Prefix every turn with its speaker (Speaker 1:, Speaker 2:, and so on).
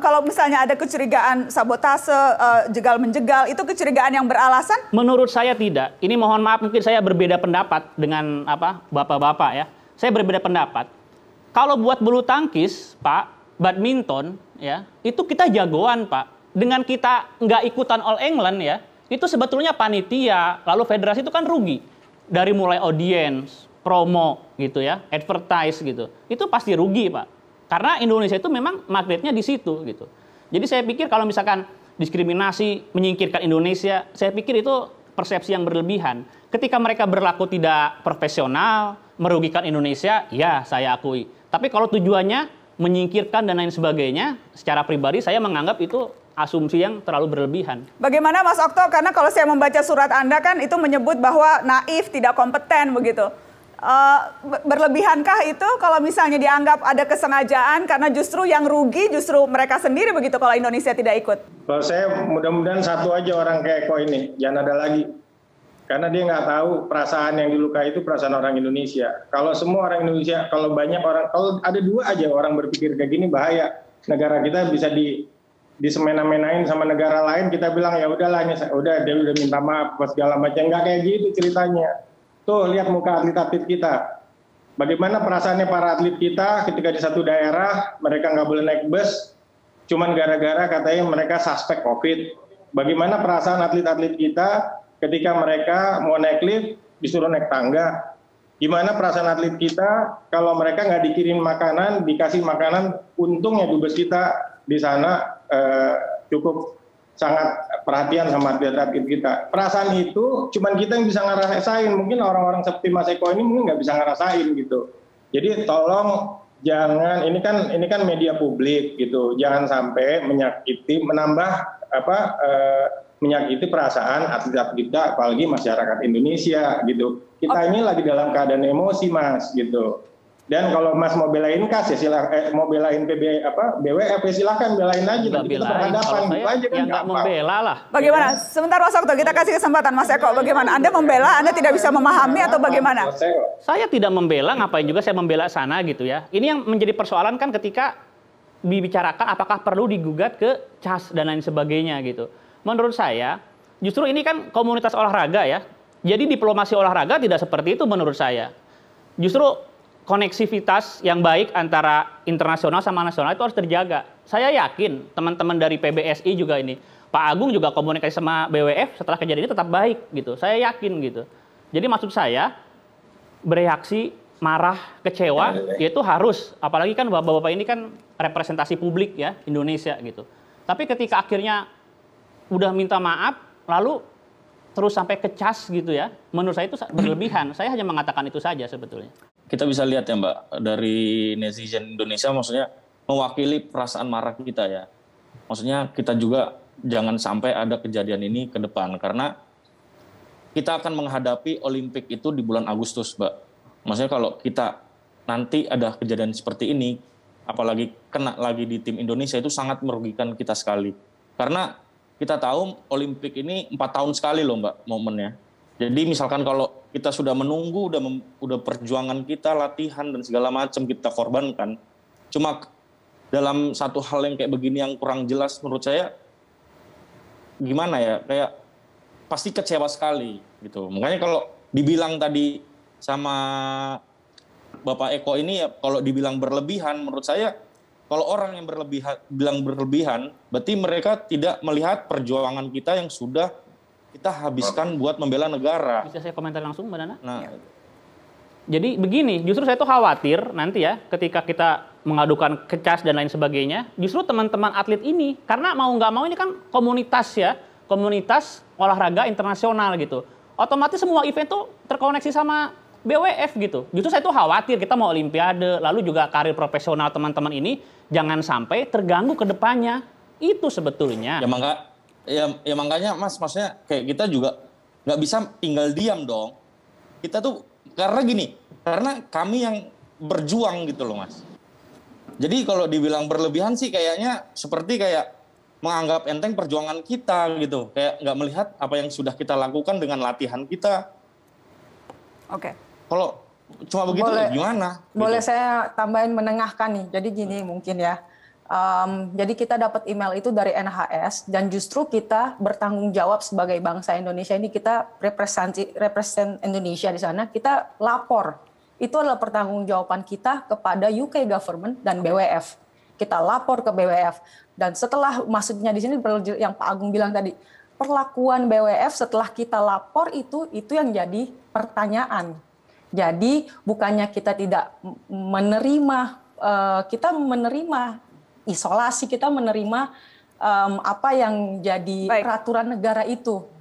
Speaker 1: kalau misalnya ada kecurigaan sabotase, uh, jegal menjegal, itu kecurigaan yang beralasan?
Speaker 2: Menurut saya tidak. Ini mohon maaf mungkin saya berbeda pendapat dengan apa bapak-bapak ya. Saya berbeda pendapat. Kalau buat bulu tangkis, Pak, badminton, ya itu kita jagoan, Pak. Dengan kita nggak ikutan All England ya, itu sebetulnya panitia, lalu federasi itu kan rugi dari mulai audiens, promo gitu ya, advertise gitu. Itu pasti rugi, Pak karena Indonesia itu memang magnetnya di situ gitu. Jadi saya pikir kalau misalkan diskriminasi menyingkirkan Indonesia, saya pikir itu persepsi yang berlebihan. Ketika mereka berlaku tidak profesional, merugikan Indonesia, ya saya akui. Tapi kalau tujuannya menyingkirkan dan lain sebagainya, secara pribadi saya menganggap itu asumsi yang terlalu berlebihan.
Speaker 1: Bagaimana Mas Okto? Karena kalau saya membaca surat Anda kan itu menyebut bahwa naif, tidak kompeten begitu. Uh, berlebihankah itu kalau misalnya dianggap ada kesengajaan karena justru yang rugi justru mereka sendiri begitu kalau Indonesia tidak ikut?
Speaker 3: Kalau saya mudah-mudahan satu aja orang kayak Eko ini, jangan ada lagi. Karena dia nggak tahu perasaan yang dilukai itu perasaan orang Indonesia. Kalau semua orang Indonesia, kalau banyak orang, kalau ada dua aja orang berpikir kayak gini bahaya. Negara kita bisa di disemena-menain sama negara lain kita bilang ya udahlah udah dia udah minta maaf segala macam nggak kayak gitu ceritanya Tuh lihat muka atlet-atlet kita. Bagaimana perasaannya para atlet kita ketika di satu daerah mereka nggak boleh naik bus, cuman gara-gara katanya mereka suspek COVID. Bagaimana perasaan atlet-atlet kita ketika mereka mau naik lift disuruh naik tangga? Gimana perasaan atlet kita kalau mereka nggak dikirim makanan, dikasih makanan, untungnya dubes kita di sana eh, cukup sangat perhatian sama atlet-atlet kita. Perasaan itu cuman kita yang bisa ngerasain. Mungkin orang-orang seperti Mas Eko ini mungkin nggak bisa ngerasain gitu. Jadi tolong jangan ini kan ini kan media publik gitu. Jangan sampai menyakiti menambah apa eh, menyakiti perasaan atlet-atlet kita apalagi masyarakat Indonesia gitu. Kita okay. ini lagi dalam keadaan emosi Mas gitu. Dan kalau Mas mau belain kas ya sila eh, mau belain PB apa BWF ya silahkan belain aja nanti kita
Speaker 2: berhadapan gitu aja kan ya nggak membela lah. Bagaimana?
Speaker 1: Iya. Sebentar Mas Okto kita kasih kesempatan Mas Eko bagaimana? Anda membela, Anda tidak bisa memahami atau bagaimana?
Speaker 2: Saya tidak membela, ngapain juga saya membela sana gitu ya. Ini yang menjadi persoalan kan ketika dibicarakan apakah perlu digugat ke CAS dan lain sebagainya gitu. Menurut saya justru ini kan komunitas olahraga ya. Jadi diplomasi olahraga tidak seperti itu menurut saya. Justru koneksivitas yang baik antara internasional sama nasional itu harus terjaga. Saya yakin teman-teman dari PBSI juga ini, Pak Agung juga komunikasi sama BWF setelah kejadian ini tetap baik gitu. Saya yakin gitu. Jadi maksud saya bereaksi marah, kecewa ya, ya, ya. itu harus. Apalagi kan bapak-bapak ini kan representasi publik ya Indonesia gitu. Tapi ketika akhirnya udah minta maaf, lalu terus sampai kecas gitu ya. Menurut saya itu berlebihan. Saya hanya mengatakan itu saja sebetulnya
Speaker 4: kita bisa lihat ya Mbak dari netizen Indonesia maksudnya mewakili perasaan marah kita ya. Maksudnya kita juga jangan sampai ada kejadian ini ke depan karena kita akan menghadapi Olimpik itu di bulan Agustus, Mbak. Maksudnya kalau kita nanti ada kejadian seperti ini, apalagi kena lagi di tim Indonesia itu sangat merugikan kita sekali. Karena kita tahu Olimpik ini empat tahun sekali loh Mbak momennya jadi misalkan kalau kita sudah menunggu, udah mem, udah perjuangan kita, latihan dan segala macam kita korbankan, cuma dalam satu hal yang kayak begini yang kurang jelas menurut saya gimana ya kayak pasti kecewa sekali gitu. Makanya kalau dibilang tadi sama Bapak Eko ini ya kalau dibilang berlebihan menurut saya kalau orang yang berlebihan bilang berlebihan berarti mereka tidak melihat perjuangan kita yang sudah kita habiskan buat membela negara.
Speaker 2: Bisa saya komentar langsung, Mbak Nana? Nah. Ya.
Speaker 4: Jadi begini,
Speaker 2: justru saya tuh khawatir nanti ya ketika kita mengadukan kecas dan lain sebagainya, justru teman-teman atlet ini, karena mau nggak mau ini kan komunitas ya, komunitas olahraga internasional gitu. Otomatis semua event tuh terkoneksi sama BWF gitu. Justru saya tuh khawatir kita mau olimpiade, lalu juga karir profesional teman-teman ini jangan sampai terganggu ke depannya.
Speaker 4: Itu sebetulnya. Ya maka ya ya makanya mas maksudnya kayak kita juga nggak bisa tinggal diam dong kita tuh karena gini karena kami yang berjuang gitu loh mas jadi kalau dibilang berlebihan sih kayaknya seperti kayak menganggap enteng perjuangan kita gitu kayak nggak melihat apa yang sudah kita lakukan dengan latihan kita oke okay. kalau cuma begitu boleh, gimana boleh gitu.
Speaker 1: saya tambahin menengahkan nih jadi gini mungkin ya Um, jadi kita dapat email itu dari NHS dan justru kita bertanggung jawab sebagai bangsa Indonesia ini kita representasi represent Indonesia di sana kita lapor itu adalah pertanggungjawaban kita kepada UK government dan BWF kita lapor ke BWF dan setelah maksudnya di sini yang Pak Agung bilang tadi perlakuan BWF setelah kita lapor itu itu yang jadi pertanyaan jadi bukannya kita tidak menerima eh, kita menerima isolasi, kita menerima um, apa yang jadi Baik. peraturan negara itu.